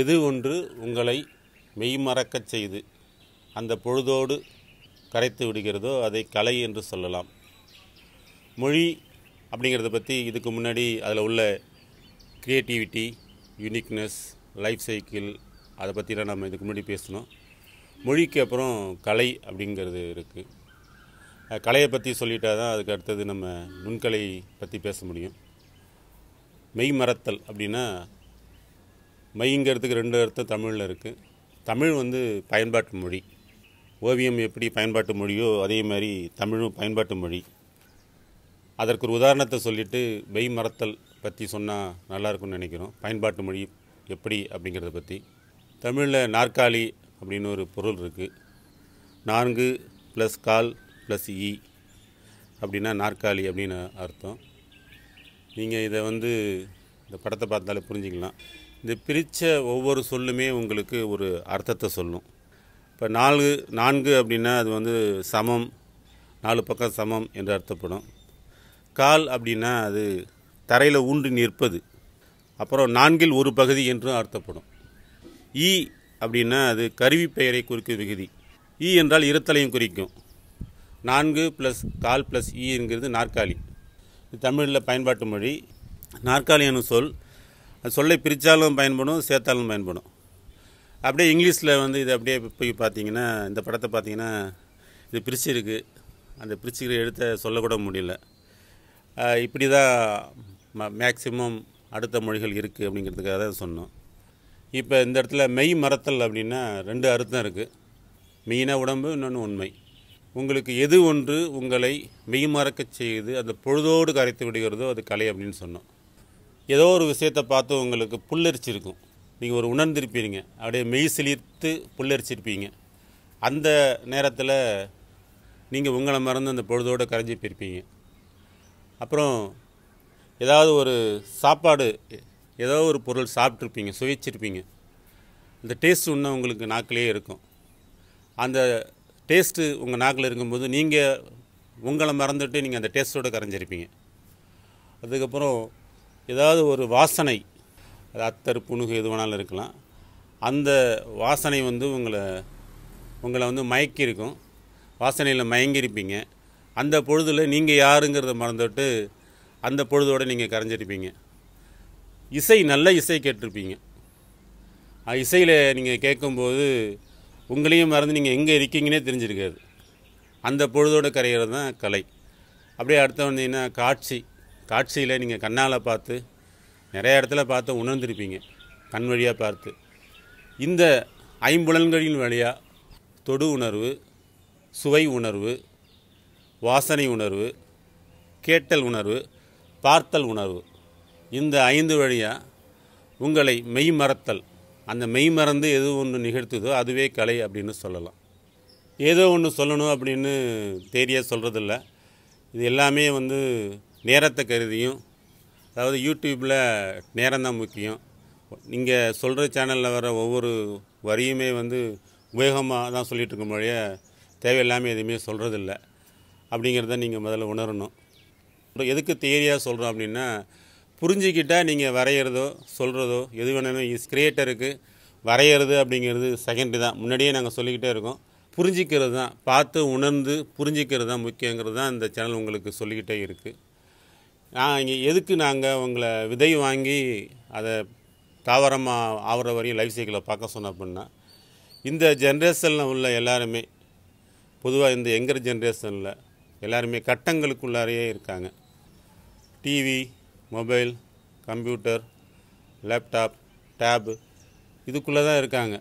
எது ஒன்று உங்களை மெய்மறக்கச் செய்து அந்த பொழுதோடு கரைத்து விடுகிறதோ அதை கலை என்று சொல்லலாம் மொழி அப்படிங்கிறத பற்றி இதுக்கு முன்னாடி அதில் உள்ள க்ரியேட்டிவிட்டி யூனிக்னஸ் லைஃப் சைக்கிள் அதை பற்றிலாம் நம்ம இதுக்கு முன்னாடி பேசணும் மொழிக்கு அப்புறம் கலை அப்படிங்கிறது இருக்குது கலையை பற்றி சொல்லிட்டா தான் அதுக்கு அடுத்தது நம்ம நுண்கலை பற்றி பேச முடியும் மெய்மறத்தல் அப்படின்னா மைங்கிறதுக்கு ரெண்டு அர்த்தம் தமிழில் இருக்குது தமிழ் வந்து பயன்பாட்டு மொழி ஓவியம் எப்படி பயன்பாட்டு மொழியோ அதே மாதிரி தமிழும் பயன்பாட்டு மொழி அதற்கு ஒரு உதாரணத்தை சொல்லிவிட்டு மெய் மரத்தல் பற்றி சொன்னால் நல்லாயிருக்கும்னு நினைக்கிறோம் பயன்பாட்டு மொழி எப்படி அப்படிங்கிறத பற்றி தமிழில் நாற்காலி அப்படின்னு ஒரு பொருள் இருக்குது நான்கு ப்ளஸ் கால் ப்ளஸ் இ அப்படின்னா நாற்காலி அப்படின்னு அர்த்தம் நீங்கள் இதை வந்து இந்த படத்தை பார்த்தாலே புரிஞ்சுக்கலாம் இந்த பிரித்த ஒவ்வொரு சொல்லுமே உங்களுக்கு ஒரு அர்த்தத்தை சொல்லும் இப்போ நாலு நான்கு அப்படின்னா அது வந்து சமம் நாலு பக்கம் சமம் என்று அர்த்தப்படும் கால் அப்படின்னா அது தரையில் ஊன்றி நிற்பது அப்புறம் நான்கில் ஒரு பகுதி என்றும் அர்த்தப்படும் ஈ அப்படின்னா அது கருவி பெயரை குறிக்கும் விகுதி ஈ என்றால் இருத்தலையும் குறிக்கும் நான்கு ப்ளஸ் கால் ப்ளஸ் என்கிறது நாற்காலி தமிழில் பயன்பாட்டு மொழி நாற்காலி என்னும் சொல் சொல்லை பிரித்தாலும் பயன்படும் சேர்த்தாலும் பயன்படும் அப்படியே இங்கிலீஷில் வந்து இது அப்படியே போய் பார்த்தீங்கன்னா இந்த படத்தை பார்த்தீங்கன்னா இது பிரிச்சு இருக்குது அந்த பிரிச்சுக்கிற எழுத்த சொல்லக்கூட முடியல இப்படி தான் மேக்சிமம் அடுத்த மொழிகள் இருக்குது அப்படிங்கிறதுக்காக தான் சொன்னோம் இப்போ இந்த இடத்துல மெய் மறத்தல் அப்படின்னா ரெண்டு அர்த்தம் இருக்குது மெயினாக உடம்பு இன்னொன்று உண்மை உங்களுக்கு எது ஒன்று உங்களை மெய் மறக்க செய்து அந்த பொழுதோடு கரைத்து விடுகிறதோ அது கலை அப்படின்னு சொன்னோம் ஏதோ ஒரு விஷயத்தை பார்த்து உங்களுக்கு புல்லரிச்சு இருக்கும் நீங்கள் ஒரு உணர்ந்திருப்பீங்க அப்படியே மெய் சிலிர்த்து புல்லரிச்சிருப்பீங்க அந்த நேரத்தில் நீங்கள் உங்களை மறந்து அந்த பொழுதோடு கரைஞ்சி போயிருப்பீங்க அப்புறம் ஏதாவது ஒரு சாப்பாடு ஏதோ ஒரு பொருள் சாப்பிட்ருப்பீங்க சுவைச்சிருப்பீங்க அந்த டேஸ்ட் இன்னும் உங்களுக்கு நாக்கிலேயே இருக்கும் அந்த டேஸ்ட்டு உங்கள் நாக்கில் இருக்கும்போது நீங்கள் உங்களை மறந்துட்டு நீங்கள் அந்த டேஸ்ட்டோடு கரைஞ்சிருப்பீங்க அதுக்கப்புறம் ஏதாவது ஒரு வாசனை அத்தர் புணுகு எது வேணாலும் இருக்கலாம் அந்த வாசனை வந்து உங்களை உங்களை வந்து மயக்கியிருக்கும் வாசனையில் மயங்கியிருப்பீங்க அந்த பொழுதில் நீங்கள் யாருங்கிறத மறந்துவிட்டு அந்த பொழுதோடு நீங்கள் கரைஞ்சிருப்பீங்க இசை நல்ல இசை கேட்டிருப்பீங்க இசையில் நீங்கள் கேட்கும்போது உங்களையும் மறந்து நீங்கள் எங்கே இருக்கீங்கன்னே தெரிஞ்சிருக்காது அந்த பொழுதோடு கரைகிறது தான் கலை அப்படியே அடுத்து வந்தீங்கன்னா காட்சி காட்சியில் நீங்கள் கண்ணால் பார்த்து நிறைய இடத்துல பார்த்து உணர்ந்திருப்பீங்க கண் வழியாக பார்த்து இந்த ஐம்புலன்களின் வழியாக தொடு உணர்வு சுவை உணர்வு வாசனை உணர்வு கேட்டல் உணர்வு பார்த்தல் உணர்வு இந்த ஐந்து வழியாக உங்களை மெய் மறத்தல் அந்த மெய் மறந்து எது ஒன்று நிகழ்த்துதோ அதுவே கலை அப்படின்னு சொல்லலாம் ஏதோ ஒன்று சொல்லணும் அப்படின்னு தேரியாக சொல்கிறதில்ல இது எல்லாமே வந்து நேரத்தை கருதியும் அதாவது யூடியூப்பில் நேரம்தான் முக்கியம் நீங்கள் சொல்கிற சேனலில் வர ஒவ்வொரு வரியுமே வந்து உபயோகமாக தான் சொல்லிகிட்டு இருக்க மொழிய தேவையில்லாமல் எதுவுமே சொல்கிறதில்ல அப்படிங்கிறத நீங்கள் முதல்ல உணரணும் எதுக்கு தேரியாக சொல்கிறோம் அப்படின்னா புரிஞ்சிக்கிட்டால் நீங்கள் வரைகிறதோ சொல்கிறதோ எது வேணாலும் இஸ் கிரியேட்டருக்கு வரைகிறது அப்படிங்கிறது செகண்டு தான் முன்னாடியே நாங்கள் சொல்லிக்கிட்டே இருக்கோம் புரிஞ்சிக்கிறது தான் பார்த்து உணர்ந்து புரிஞ்சிக்கிறது தான் முக்கியங்கிறது தான் இந்த சேனல் உங்களுக்கு சொல்லிக்கிட்டே இருக்குது நான் இங்கே எதுக்கு நாங்கள் உங்களை விதை வாங்கி அதை தாவரமாக ஆகிற வரையும் லைஃப் சைக்கிளை பார்க்க சொன்ன அப்படின்னா இந்த ஜென்ரேஷனில் உள்ள எல்லாருமே பொதுவாக இந்த எங்கர் ஜென்ரேஷனில் எல்லாருமே கட்டங்களுக்குள்ளாரையே இருக்காங்க TV mobile computer laptop tab இதுக்குள்ளே தான் இருக்காங்க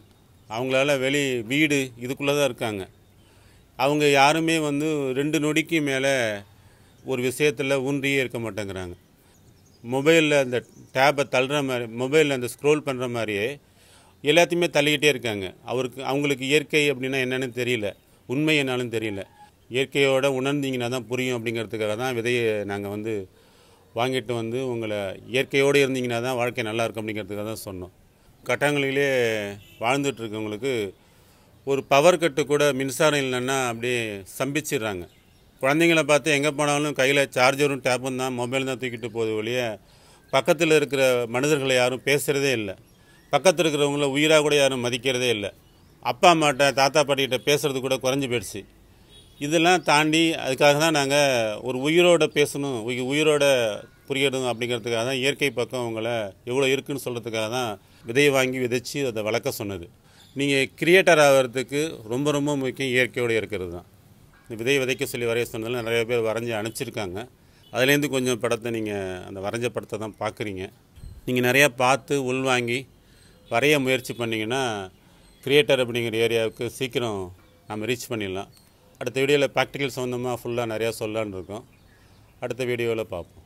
அவங்களால வெளி வீடு இதுக்குள்ளே தான் இருக்காங்க அவங்க யாருமே வந்து ரெண்டு நொடிக்கு மேலே ஒரு விஷயத்தில் ஊன்றியே இருக்க மாட்டேங்கிறாங்க மொபைலில் அந்த டேபை தள்ளுற மாதிரி மொபைலில் அந்த ஸ்க்ரோல் பண்ணுற மாதிரியே எல்லாத்தையுமே தள்ளிக்கிட்டே இருக்காங்க அவருக்கு அவங்களுக்கு இயற்கை அப்படின்னா என்னென்னு தெரியல உண்மை என்னாலும் தெரியல இயற்கையோடு உணர்ந்தீங்கன்னா தான் புரியும் அப்படிங்கிறதுக்காக தான் விதையை நாங்கள் வந்து வாங்கிட்டு வந்து உங்களை இயற்கையோடு இருந்தீங்கன்னா தான் வாழ்க்கை நல்லாயிருக்கும் அப்படிங்கிறதுக்காக தான் சொன்னோம் கட்டாங்களிலே வாழ்ந்துட்டுருக்கவங்களுக்கு ஒரு பவர் கட்டு கூட மின்சாரம் இல்லைன்னா அப்படியே சம்பிச்சிடுறாங்க குழந்தைங்கள பார்த்து எங்கே போனாலும் கையில் சார்ஜரும் டேப்பும் தான் மொபைல் தான் தூக்கிட்டு போகுது ஒழிய பக்கத்தில் இருக்கிற மனிதர்களை யாரும் பேசுகிறதே இல்லை பக்கத்தில் இருக்கிறவங்கள உயிராக கூட யாரும் மதிக்கிறதே இல்லை அப்பா அம்மாட்ட தாத்தா பாட்டிகிட்ட பேசுகிறது கூட குறைஞ்சி போயிடுச்சு இதெல்லாம் தாண்டி அதுக்காக தான் நாங்கள் ஒரு உயிரோட பேசணும் உயிரோட புரியணும் அப்படிங்கிறதுக்காக தான் இயற்கை பக்கம் உங்களை எவ்வளோ இருக்குதுன்னு சொல்கிறதுக்காக தான் விதையை வாங்கி விதைச்சி அதை வளர்க்க சொன்னது நீங்கள் கிரியேட்டர் ஆகிறதுக்கு ரொம்ப ரொம்ப முக்கியம் இயற்கையோடு இருக்கிறது தான் இந்த விதை விதைக்க சொல்லி வரைய சொன்னதில் நிறைய பேர் வரைஞ்சி அனுப்பிச்சிருக்காங்க அதுலேருந்து கொஞ்சம் படத்தை நீங்கள் அந்த வரைஞ்ச படத்தை தான் பார்க்குறீங்க நீங்கள் நிறையா பார்த்து உள்வாங்கி வரைய முயற்சி பண்ணிங்கன்னா கிரியேட்டர் அப்படிங்கிற ஏரியாவுக்கு சீக்கிரம் நம்ம ரீச் பண்ணிடலாம் அடுத்த வீடியோவில் ப்ராக்டிக்கல் சம்மந்தமாக ஃபுல்லாக நிறையா சொல்லான் இருக்கோம் அடுத்த வீடியோவில் பார்ப்போம்